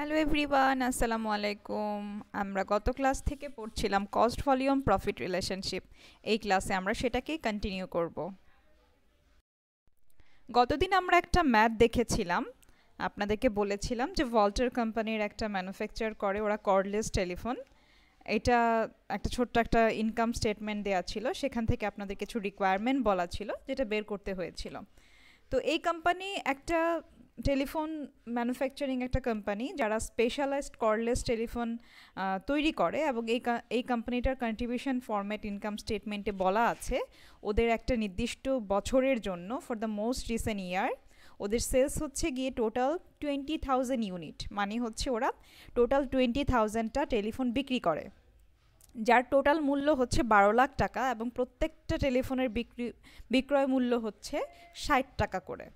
Hello everyone আসসালামু আলাইকুম আমরা গত ক্লাস থেকে পড়ছিলাম কস্ট ভলিউম প্রফিট রিলেশনশিপ এই ক্লাসে আমরা সেটাকেই কন্টিনিউ করব গতদিন আমরা একটা ম্যাথ দেখেছিলাম আপনাদেরকে বলেছিলাম যে ভল্টার কোম্পানির একটা ম্যানুফ্যাকচার করে ওরা কর্ডলেস টেলিফোন এটা একটা ছোট্ট একটা ইনকাম স্টেটমেন্ট দেওয়া ছিল সেখান থেকে আপনাদের কিছু রিকোয়ারমেন্ট বলা ছিল যেটা বের করতে হয়েছিল তো এই কোম্পানি একটা টেলিফোন ম্যানুফ্যাকচারিং একটা কোম্পানি যারা স্পেশালাইজড কর্ডলেস টেলিফোন তৈরি করে এবং এই এই কোম্পানিটার কন্ট্রিবিউশন ফরম্যাট ইনকাম স্টেটমেন্টে বলা আছে ওদের একটা নির্দিষ্ট বছরের জন্য for the most recent year ওদের সেলস হচ্ছে গিয়ে টোটাল টোয়েন্টি থাউজেন্ড ইউনিট মানে হচ্ছে ওরা টোটাল টোয়েন্টি থাউজেন্ডটা টেলিফোন বিক্রি করে যার টোটাল মূল্য হচ্ছে বারো লাখ টাকা এবং প্রত্যেকটা টেলিফোনের বিক্রি বিক্রয় মূল্য হচ্ছে ষাট টাকা করে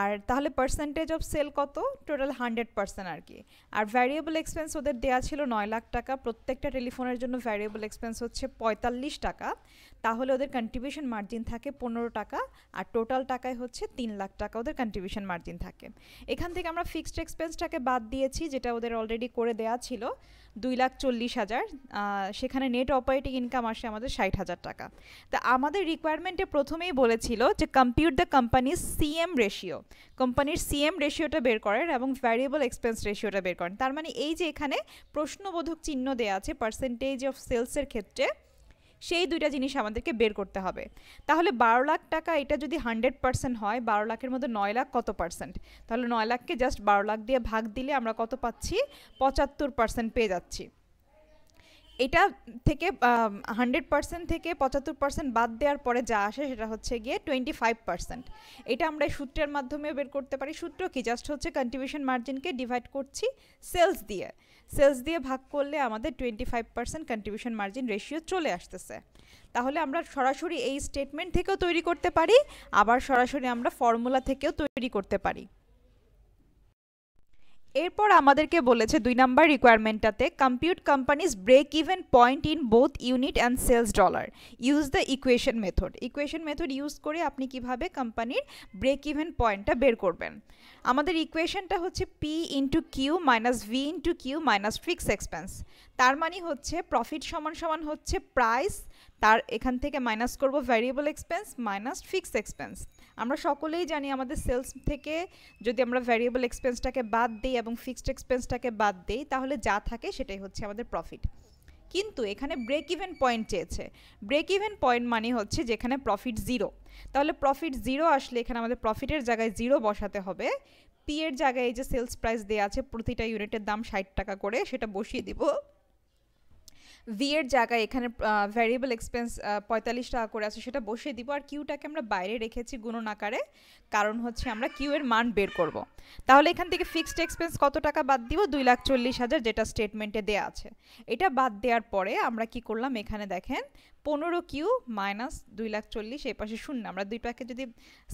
আর তাহলে পার্সেন্টেজ অফ সেল কত টোটাল হান্ড্রেড পার্সেন্ট আর কি আর ভ্যারিয়েবল এক্সপেন্স ওদের দেওয়া ছিল নয় লাখ টাকা প্রত্যেকটা টেলিফোনের জন্য ভ্যারিয়েবল এক্সপেন্স হচ্ছে পঁয়তাল্লিশ টাকা তাহলে ওদের কন্ট্রিবিউশন মার্জিন থাকে পনেরো টাকা আর টোটাল টাকায় হচ্ছে তিন লাখ টাকা ওদের কন্ট্রিবিউশন মার্জিন থাকে এখান থেকে আমরা ফিক্সড এক্সপেন্সটাকে বাদ দিয়েছি যেটা ওদের অলরেডি করে দেওয়া ছিল দুই লাখ চল্লিশ হাজার সেখানে নেট অপারেটিং ইনকাম আসে আমাদের ষাট হাজার টাকা তা আমাদের রিকোয়ারমেন্টে প্রথমেই বলেছিল যে কম্পিউট দ্য কোম্পানির সিএম রেশিও কোম্পানির সিএম রেশিওটা বের করেন এবং ভ্যারিয়েবল এক্সপেন্স রেশিওটা বের করেন তার মানে এই যে এখানে প্রশ্নবোধক চিহ্ন দেওয়া আছে পার্সেন্টেজ অফ সেলসের ক্ষেত্রে সেই দুইটা জিনিস আমাদেরকে বের করতে হবে তাহলে বারো লাখ টাকা এটা যদি হান্ড্রেড পার্সেন্ট হয় বারো লাখের মধ্যে নয় লাখ কত পার্সেন্ট তাহলে নয় লাখকে জাস্ট বারো লাখ দিয়ে ভাগ দিলে আমরা কত পাচ্ছি পঁচাত্তর পার্সেন্ট পেয়ে যাচ্ছি এটা থেকে হান্ড্রেড পার্সেন্ট থেকে পঁচাত্তর পার্সেন্ট বাদ দেওয়ার পরে যা আসে সেটা হচ্ছে গিয়ে টোয়েন্টি ফাইভ পার্সেন্ট এটা আমরা সূত্রের মাধ্যমে বের করতে পারি সূত্র কি জাস্ট হচ্ছে কন্ট্রিবিউশন মার্জিনকে ডিভাইড করছি সেলস দিয়ে সেলস দিয়ে ভাগ করলে আমাদের twenty five percent contribution margin ratio চলে আসতেছে তাহলে আমরা সরাসরি এই স্টেটমেন্ট থেকেও তৈরি করতে পারি আবার সরাসরি আমরা ফর্মুলা থেকেও তৈরি করতে পারি এরপর আমাদেরকে বলেছে দুই নাম্বার রিকোয়ারমেন্টটাতে compute company's break even point in both unit and sales dollar use the equation method equation method use করে আপনি কিভাবে কোম্পানির ব্রেক ইভেন পয়েন্টটা বের করবেন আমাদের ইকুয়েশনটা হচ্ছে P into Q minus V into Q minus fix expense তার মানে হচ্ছে প্রফিট সমান সমান হচ্ছে প্রাইস তার এখান থেকে মাইনাস করব variable expense minus fixed expense আমরা সকলেই জানি আমাদের সেলস থেকে যদি আমরা ভ্যারিয়েবল এক্সপেন্সটাকে বাদ দিই এবং ফিক্সড এক্সপেন্সটাকে বাদ দিই তাহলে যা থাকে সেটাই হচ্ছে আমাদের প্রফিট কিন্তু এখানে ব্রেক ইভেন পয়েন্ট চেয়েছে ব্রেক ইভেন পয়েন্ট মানে হচ্ছে যেখানে প্রফিট জিরো তাহলে প্রফিট জিরো আসলে এখানে আমাদের প্রফিটের জায়গায় জিরো বসাতে হবে পি এর জায়গায় এই যে সেলস প্রাইস দেওয়া আছে প্রতিটা ইউনিটের দাম ষাট টাকা করে সেটা বসিয়ে দিব ভি এর জায়গায় এখানে ভ্যারিয়েবল এক্সপেন্স পঁয়তাল্লিশ টাকা করে আছে সেটা বসিয়ে দিব আর কিউটাকে আমরা বাইরে রেখেছি গুণন আকারে কারণ হচ্ছে আমরা কিউ এর মান বের করব। তাহলে এখান থেকে ফিক্সড এক্সপেন্স কত টাকা বাদ দিব দুই লাখ চল্লিশ হাজার যেটা স্টেটমেন্টে দেওয়া আছে এটা বাদ দেওয়ার পরে আমরা কি করলাম এখানে দেখেন পনেরো কিউ মাইনাস দুই লাখ চল্লিশ এই পাশে শূন্য আমরা দুই দুইটাকে যদি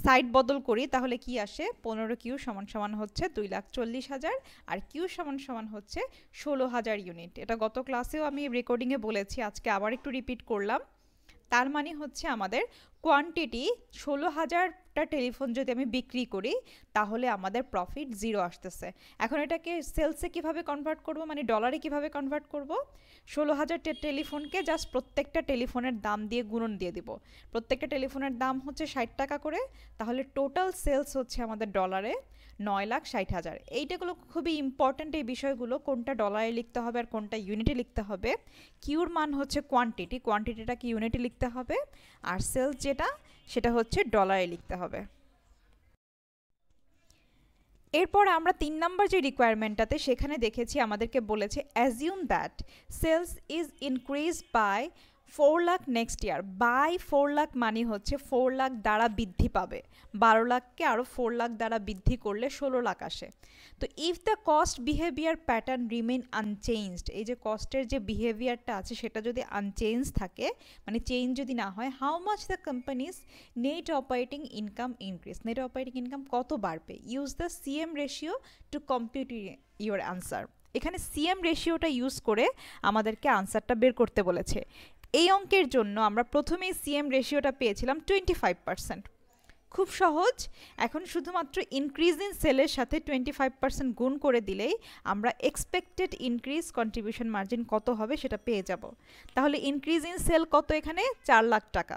সাইড বদল করি তাহলে কি আসে পনেরো কিউ সমান সমান হচ্ছে দুই লাখ চল্লিশ হাজার আর কিউ সমান সমান হচ্ছে ষোলো হাজার ইউনিট এটা গত ক্লাসেও আমি রেকর্ডিংয়ে বলেছি আজকে আবার একটু রিপিট করলাম তার মানে হচ্ছে আমাদের কোয়ান্টিটি ষোলো হাজারটা টেলিফোন যদি আমি বিক্রি করি তাহলে আমাদের প্রফিট জিরো আসতেছে এখন এটাকে সেলসে কিভাবে কনভার্ট করব মানে ডলারে কিভাবে কনভার্ট করব ষোলো হাজার টেলিফোনকে জাস্ট প্রত্যেকটা টেলিফোনের দাম দিয়ে গুণন দিয়ে দিব প্রত্যেকটা টেলিফোনের দাম হচ্ছে ষাট টাকা করে তাহলে টোটাল সেলস হচ্ছে আমাদের ডলারে নয় লাখ ষাট হাজার এইটাগুলো খুবই ইম্পর্ট্যান্ট এই বিষয়গুলো কোনটা ডলারে লিখতে হবে আর কোনটা ইউনিটে লিখতে হবে কিউর মান হচ্ছে কোয়ান্টিটি কোয়ান্টিটিটা কি ইউনিটে লিখতে হবে আর সেলস যেটা সেটা হচ্ছে ডলারে লিখতে হবে এরপর আমরা তিন নম্বর যে রিকোয়ারমেন্টটাতে সেখানে দেখেছি আমাদেরকে বলেছে assume that sales is increase by four lakh next year by four lakh মানে হচ্ছে ফোর লাখ দ্বারা বৃদ্ধি পাবে বারো লাখকে আরও ফোর লাখ দ্বারা বৃদ্ধি করলে ষোলো লাখ আসে তো if the cost behaviour pattern remain unchanged এই যে কস্টের যে বিহেভিয়ারটা আছে সেটা যদি আনচেঞ্জ থাকে মানে চেঞ্জ যদি না হয় how much the company's net operating income increase net operating income কত বাড়বে use the CM ratio to compute your answer এখানে সিএম রেশিওটা ইউজ করে আমাদেরকে আনসারটা বের করতে বলেছে এই অঙ্কের জন্য আমরা প্রথমেই সিএম রেশিওটা পেয়েছিলাম টোয়েন্টি ফাইভ পার্সেন্ট খুব সহজ এখন শুধুমাত্র ইনক্রিজ ইন সেলের সাথে টোয়েন্টি ফাইভ পার্সেন্ট গুণ করে দিলেই আমরা এক্সপেক্টেড ইনক্রিজ কন্ট্রিবিউশন মার্জিন কত হবে সেটা পেয়ে যাব তাহলে ইনক্রিজ ইন সেল কত এখানে চার লাখ টাকা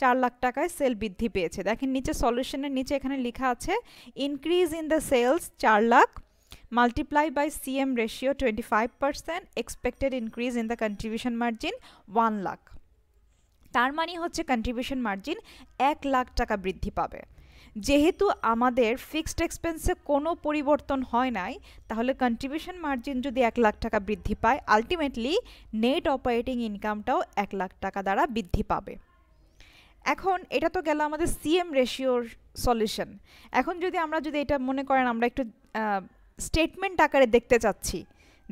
চার লাখ টাকায় সেল বৃদ্ধি পেয়েছে দেখেন নিচে সলিউশনের নিচে এখানে লেখা আছে ইনক্রিজ ইন দ্য সেলস চার lakh multiply by CM ratio 25% expected increase in the contribution margin 1 lakh তার মানে হচ্ছে কন্ট্রিবিউশন মার্জিন এক লাখ টাকা বৃদ্ধি পাবে যেহেতু আমাদের ফিক্সড এক্সপেন্সে কোনো পরিবর্তন হয় নাই তাহলে কন্ট্রিবিউশন মার্জিন যদি এক লাখ টাকা বৃদ্ধি পায় আলটিমেটলি নেট অপারেটিং ইনকামটাও এক লাখ টাকা দ্বারা বৃদ্ধি পাবে এখন এটা তো গেল আমাদের সিএম রেশিওর সলিউশন এখন যদি আমরা যদি এটা মনে করেন আমরা একটু স্টেটমেন্ট আকারে দেখতে চাচ্ছি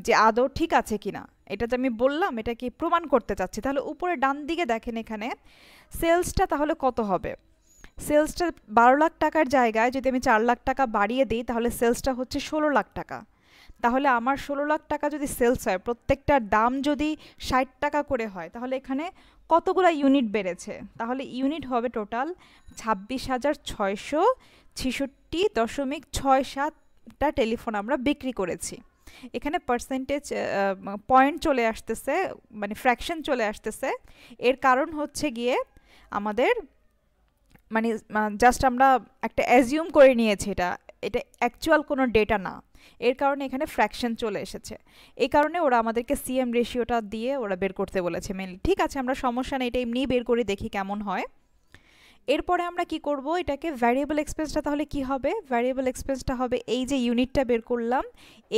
যে আদৌ ঠিক আছে কি না এটা যে আমি বললাম এটা কি প্রমাণ করতে চাচ্ছি তাহলে উপরে ডান দিকে দেখেন এখানে সেলসটা তাহলে কত হবে সেলসটা বারো লাখ টাকার জায়গায় যদি আমি চার লাখ টাকা বাড়িয়ে দিই তাহলে সেলসটা হচ্ছে ষোলো লাখ টাকা তাহলে আমার ষোলো লাখ টাকা যদি সেলস হয় প্রত্যেকটার দাম যদি ষাট টাকা করে হয় তাহলে এখানে কতগুলো ইউনিট বেড়েছে তাহলে ইউনিট হবে টোটাল ছাব্বিশ হাজার ছয়শো ছেষট্টি দশমিক ছয় সাত টা টেলিফোন আমরা বিক্রি করেছি এখানে পার্সেন্টেজ পয়েন্ট চলে আসতেছে মানে ফ্র্যাকশন চলে আসতেছে এর কারণ হচ্ছে গিয়ে আমাদের মানে জাস্ট আমরা একটা অ্যাজিউম করে নিয়েছি এটা এটা অ্যাকচুয়াল কোনো ডেটা না এর কারণে এখানে ফ্র্যাকশন চলে এসেছে এই কারণে ওরা আমাদেরকে সিএম রেশিওটা দিয়ে ওরা বের করতে বলেছে মেনলি ঠিক আছে আমরা সমস্যা নেই এটা এমনিই বের করে দেখি কেমন হয় এরপরে আমরা কি করব এটাকে ভ্যারিয়েবল এক্সপেন্সটা তাহলে কি হবে ভ্যারিয়েবল এক্সপেন্সটা হবে এই যে ইউনিটটা বের করলাম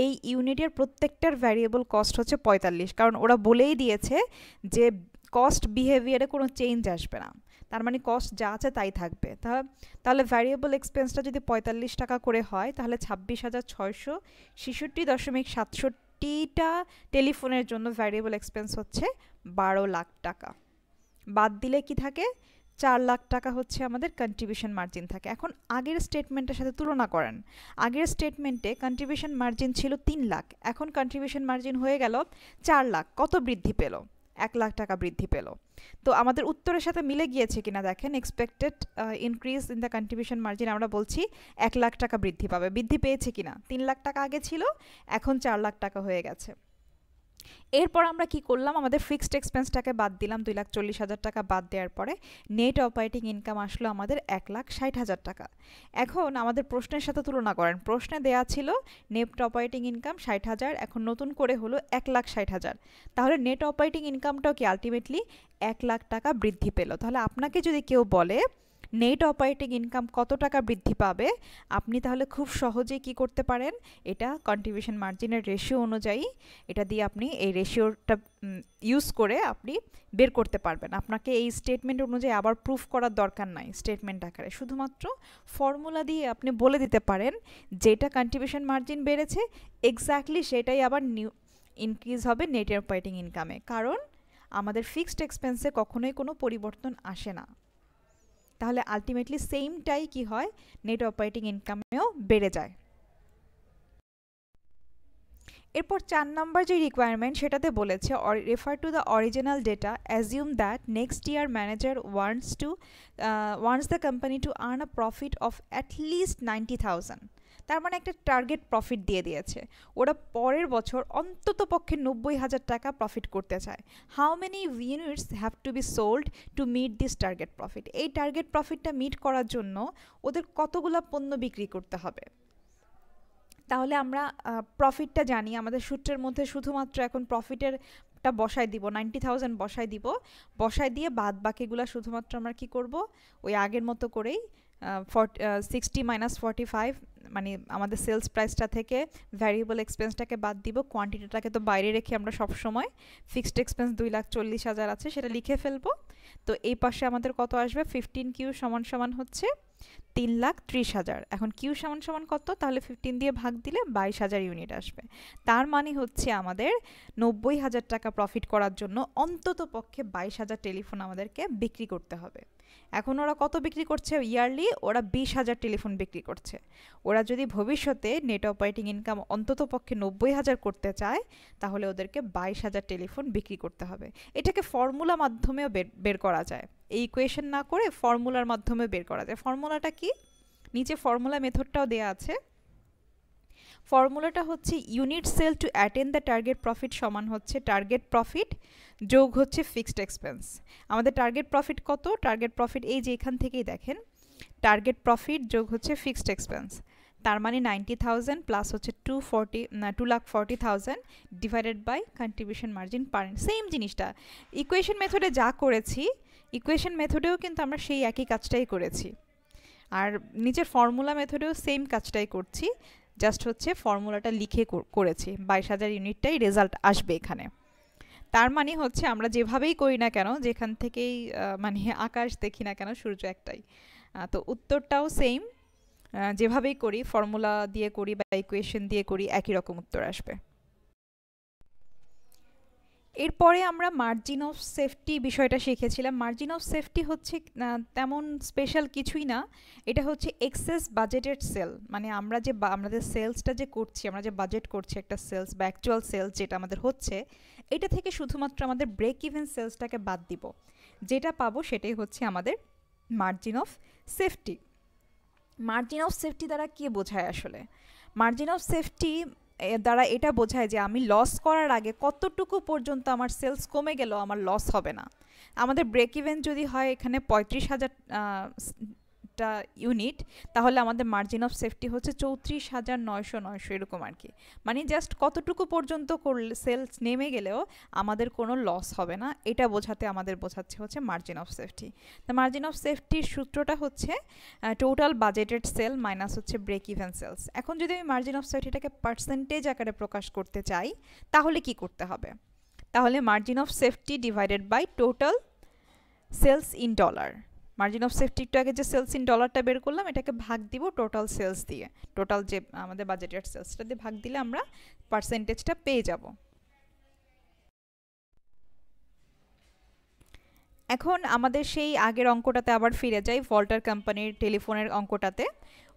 এই ইউনিটের প্রত্যেকটার ভ্যারিয়েবল কস্ট হচ্ছে পঁয়তাল্লিশ কারণ ওরা বলেই দিয়েছে যে কস্ট বিহেভিয়ারে কোনো চেঞ্জ আসবে না তার মানে কস্ট যা আছে তাই থাকবে তাহলে ভ্যারিয়েবল এক্সপেন্সটা যদি পঁয়তাল্লিশ টাকা করে হয় তাহলে ছাব্বিশ হাজার ছয়শো ছেষট্টি দশমিক সাতষট্টিটা টেলিফোনের জন্য ভ্যারিয়েবল এক্সপেন্স হচ্ছে বারো লাখ টাকা বাদ দিলে কি থাকে চার লাখ টাকা হচ্ছে আমাদের কন্ট্রিবিউশন মার্জিন থাকে এখন আগের স্টেটমেন্টের সাথে তুলনা করেন আগের স্টেটমেন্টে কন্ট্রিবিউশন মার্জিন ছিল তিন লাখ এখন কন্ট্রিবিউশন মার্জিন হয়ে গেল চার লাখ কত বৃদ্ধি পেল এক লাখ টাকা বৃদ্ধি পেল তো আমাদের উত্তরের সাথে মিলে গিয়েছে কিনা দেখেন expected increase in the contribution margin আমরা বলছি এক লাখ টাকা বৃদ্ধি পাবে বৃদ্ধি পেয়েছে কিনা তিন লাখ টাকা আগে ছিল এখন চার লাখ টাকা হয়ে গেছে এরপর আমরা কি করলাম আমাদের ফিক্সড এক্সপেন্সটাকে বাদ দিলাম দুই লাখ চল্লিশ হাজার টাকা বাদ দেওয়ার পরে নেট অপারেটিং ইনকাম আসলো আমাদের এক লাখ ষাট হাজার টাকা এখন আমাদের প্রশ্নের সাথে তুলনা করেন প্রশ্নে দেয়া ছিল নেট অপারেটিং ইনকাম ষাট হাজার এখন নতুন করে হলো এক লাখ ষাট হাজার তাহলে নেট অপারেটিং ইনকামটাও কি আলটিমেটলি এক লাখ টাকা বৃদ্ধি পেল তাহলে আপনাকে যদি কেউ বলে নেট অপারেটিং ইনকাম কত টাকা বৃদ্ধি পাবে আপনি তাহলে খুব সহজেই কি করতে পারেন এটা কন্ট্রিবিউশন মার্জিনের রেশিও অনুযায়ী এটা দিয়ে আপনি এই রেশিওটা ইউজ করে আপনি বের করতে পারবেন আপনাকে এই স্টেটমেন্ট অনুযায়ী আবার প্রুফ করার দরকার নাই স্টেটমেন্ট আকারে শুধুমাত্র ফর্মুলা দিয়ে আপনি বলে দিতে পারেন যেটা কন্ট্রিবিউশন মার্জিন বেড়েছে এক্স্যাক্টলি সেটাই আবার নিউ ইনক্রিজ হবে নেট অপারেটিং ইনকামে কারণ আমাদের ফিক্সড এক্সপেন্সে কখনোই কোনো পরিবর্তন আসে না তাহলে আলটিমেটলি সেমটাই কি হয় নেট অপারেটিং ইনকামেও বেড়ে যায় এরপর চার নম্বর যে রিকোয়ারমেন্ট সেটাতে বলেছে refer to the original data assume that next year manager wants to wants the company to earn a profit of at least ninety thousand তার মানে একটা টার্গেট প্রফিট দিয়ে দিয়েছে ওরা পরের বছর অন্তত পক্ষে নব্বই হাজার টাকা প্রফিট করতে চায় how many units have to be sold to meet this target profit এই টার্গেট প্রফিটটা মিট করার জন্য ওদের কতগুলো পণ্য বিক্রি করতে হবে তাহলে আমরা প্রফিটটা জানি আমাদের সূত্রের মধ্যে শুধুমাত্র এখন প্রফিটের টা বসায় দিব নাইনটি থাউজেন্ড বসায় দিব বসায় দিয়ে বাদ বাকিগুলো শুধুমাত্র আমরা কি করব ওই আগের মতো করেই সিক্সটি মাইনাস ফর্টি ফাইভ মানে আমাদের সেলস প্রাইসটা থেকে ভ্যারিয়েবল এক্সপেন্সটাকে বাদ দিব কোয়ান্টিটিটাকে তো বাইরে রেখে আমরা সব সময় ফিক্সড এক্সপেন্স দুই লাখ চল্লিশ হাজার আছে সেটা লিখে ফেলবো তো এই পাশে আমাদের কত আসবে ফিফটিন কিউ সমান সমান হচ্ছে তিন লাখ ত্রিশ হাজার এখন কিউ সমান সমান কত তাহলে ফিফটিন দিয়ে ভাগ দিলে বাইশ হাজার ইউনিট আসবে তার মানে হচ্ছে আমাদের নব্বই হাজার টাকা প্রফিট করার জন্য অন্তত পক্ষে বাইশ হাজার টেলিফোন আমাদেরকে বিক্রি করতে হবে এখন ওরা কত বিক্রি করছে ইয়ারলি ওরা বিশ হাজার টেলিফোন বিক্রি করছে ওরা যদি ভবিষ্যতে নেট অপারেটিং ইনকাম অন্তত পক্ষে নব্বই হাজার করতে চায় তাহলে ওদেরকে বাইশ হাজার টেলিফোন বিক্রি করতে হবে এটাকে ফর্মুলা মাধ্যমেও বের করা যায় এই ইকুয়েশন না করে ফর্মুলার মাধ্যমে বের করা যায় ফর্মুলাটা কি নিচে ফর্মুলা মেথডটাও দেয়া আছে ফর্মুলাটা হচ্ছে unit sale to attend the target profit সমান হচ্ছে টার্গেট প্রফিট যোগ হচ্ছে ফিক্সড এক্সপেন্স আমাদের টার্গেট প্রফিট কত টার্গেট প্রফিট এই যে এখান থেকেই দেখেন টার্গেট প্রফিট যোগ হচ্ছে ফিক্সড এক্সপেন্স তার মানে নাইনটি থাউজেন্ড প্লাস হচ্ছে two forty two lakh forty thousand divided by contribution margin per same জিনিসটা ইকুয়েশন মেথডে যা করেছি ইকুয়েশন মেথডেও কিন্তু আমরা সেই একই কাজটাই করেছি আর নিজের ফর্মুলা মেথডেও সেম কাজটাই করছি জাস্ট হচ্ছে ফর্মুলাটা লিখে করেছি বাইশ হাজার ইউনিটটাই রেজাল্ট আসবে এখানে তার মানে হচ্ছে আমরা যেভাবেই করি না কেন যেখান থেকেই মানে আকাশ দেখি না কেন সূর্য একটাই তো উত্তরটাও সেম যেভাবেই করি ফর্মুলা দিয়ে করি বা ইকুয়েশন দিয়ে করি একই রকম উত্তর আসবে এরপরে আমরা মার্জিন অফ সেফটি বিষয়টা শিখেছিলাম মার্জিন অফ সেফটি হচ্ছে তেমন স্পেশাল কিছুই না এটা হচ্ছে এক্সেস বাজেটেড সেল মানে আমরা যে আমাদের সেলসটা যে করছি আমরা যে বাজেট করছি একটা সেলস বা অ্যাকচুয়াল সেলস যেটা আমাদের হচ্ছে এটা থেকে শুধুমাত্র আমাদের ব্রেক ইভেন সেলসটাকে বাদ দিব যেটা পাবো সেটাই হচ্ছে আমাদের margin of safety margin of safety দ্বারা কী বোঝায় আসলে মার্জিন অফ সেফটি এর দ্বারা এটা বোঝায় যে আমি লস করার আগে কতটুকু পর্যন্ত আমার সেলস কমে গেলেও আমার লস হবে না আমাদের ব্রেক ইভেন যদি হয় এখানে পঁয়ত্রিশ হাজার একটা ইউনিট তাহলে আমাদের মার্জিন অফ সেফটি হচ্ছে চৌত্রিশ হাজার নয়শো নয়শো এরকম আর কি মানে জাস্ট কতটুকু পর্যন্ত করলে সেলস নেমে গেলেও আমাদের কোনো লস হবে না এটা বোঝাতে আমাদের বোঝাচ্ছে হচ্ছে মার্জিন অফ সেফটি তো মার্জিন অফ সেফটির সূত্রটা হচ্ছে টোটাল বাজেটেড সেল মাইনাস হচ্ছে ব্রেক ইভেন সেলস এখন যদি আমি মার্জিন অফ সেফটিটাকে পার্সেন্টেজ আকারে প্রকাশ করতে চাই তাহলে কি করতে হবে তাহলে margin of safety divided by total sales in dollar margin of safety একটু আগে যে সেলস ইন ডলারটা বের করলাম এটাকে ভাগ দিব টোটাল সেলস দিয়ে টোটাল যে আমাদের বাজেটের সেলসটা দিয়ে ভাগ দিলে আমরা পার্সেন্টেজটা পেয়ে যাব এখন আমাদের সেই আগের অঙ্কটাতে আবার ফিরে যাই ভল্টার কোম্পানির টেলিফোনের অঙ্কটাতে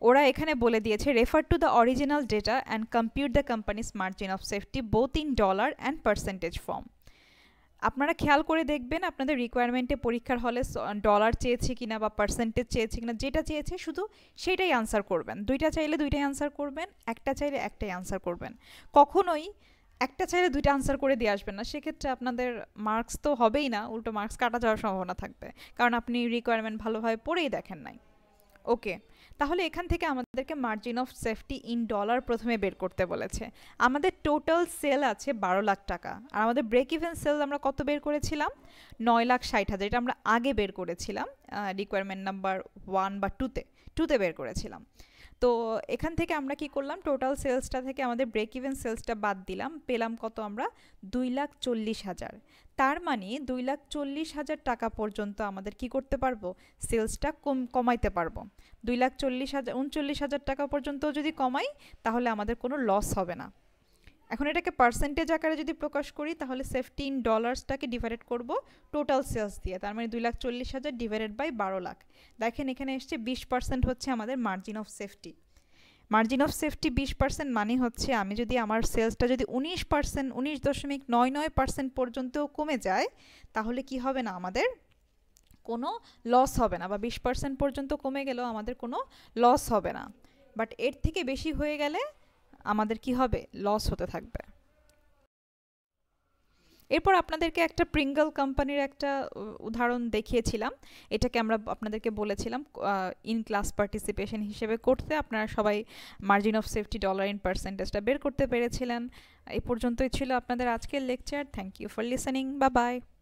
ওরা এখানে বলে দিয়েছে refer to the original data and compute the company's margin of safety both in dollar and percentage form আপনারা খেয়াল করে দেখবেন আপনাদের রিকোয়ারমেন্টে পরীক্ষার হলে ডলার চেয়েছে কিনা বা পার্সেন্টেজ চেয়েছে কিনা যেটা চেয়েছে শুধু সেটাই আনসার করবেন দুইটা চাইলে দুইটাই আনসার করবেন একটা চাইলে একটাই আনসার করবেন কখনোই একটা চাইলে দুইটা আনসার করে দিয়ে আসবেন না সেক্ষেত্রে আপনাদের মার্কস তো হবেই না উল্টো মার্কস কাটা যাওয়ার সম্ভাবনা থাকবে কারণ আপনি রিকোয়ারমেন্ট ভালোভাবে পড়েই দেখেন নাই ওকে তাহলে এখান থেকে আমাদেরকে margin of safety in dollar প্রথমে বের করতে বলেছে আমাদের টোটাল সেল আছে বারো লাখ টাকা আর আমাদের ব্রেক ইভেন সেল আমরা কত বের করেছিলাম নয় লাখ ষাট হাজার এটা আমরা আগে বের করেছিলাম রিকোয়ারমেন্ট নাম্বার ওয়ান বা টুতে টুতে বের করেছিলাম তো এখান থেকে আমরা কি করলাম টোটাল সেলসটা থেকে আমাদের ব্রেক ইভেন সেলসটা বাদ দিলাম পেলাম কত আমরা দুই লাখ চল্লিশ হাজার তার মানে দুই লাখ চল্লিশ হাজার টাকা পর্যন্ত আমাদের কি করতে পারবো সেলসটা কম কমাইতে পারবো দুই লাখ চল্লিশ হাজার উনচল্লিশ হাজার টাকা পর্যন্ত যদি কমাই তাহলে আমাদের কোনো লস হবে না এখন এটাকে পার্সেন্টেজ আকারে যদি প্রকাশ করি তাহলে সেফটিন ডলার্সটাকে ডিভাইডেড করব টোটাল সেলস দিয়ে তার মানে দুই লাখ চল্লিশ হাজার ডিভাইডেড বাই বারো লাখ দেখেন এখানে এসছে বিশ পার্সেন্ট হচ্ছে আমাদের margin of safety margin of safety বিশ পার্সেন্ট মানে হচ্ছে আমি যদি আমার সেলসটা যদি উনিশ পার্সেন্ট উনিশ দশমিক নয় নয় পার্সেন্ট পর্যন্তও কমে যায় তাহলে কি হবে না আমাদের কোনো লস হবে না বা বিশ পার্সেন্ট পর্যন্ত কমে গেলেও আমাদের কোনো লস হবে না বাট এর থেকে বেশি হয়ে গেলে আমাদের কি হবে লস হতে থাকবে এরপর আপনাদেরকে একটা প্রিঙ্গল কোম্পানির একটা উদাহরণ দেখিয়েছিলাম এটাকে আমরা আপনাদেরকে বলেছিলাম ইন ক্লাস পার্টিসিপেশন হিসেবে করতে আপনারা সবাই margin of safety dollar in পার্সেন্টেজটা বের করতে পেরেছিলেন এ পর্যন্তই ছিল আপনাদের আজকের lecture thank you for listening বা বাই